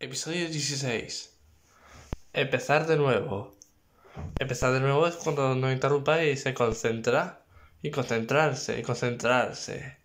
Episodio 16. Empezar de nuevo. Empezar de nuevo es cuando no interrumpa y se concentra. Y concentrarse, y concentrarse.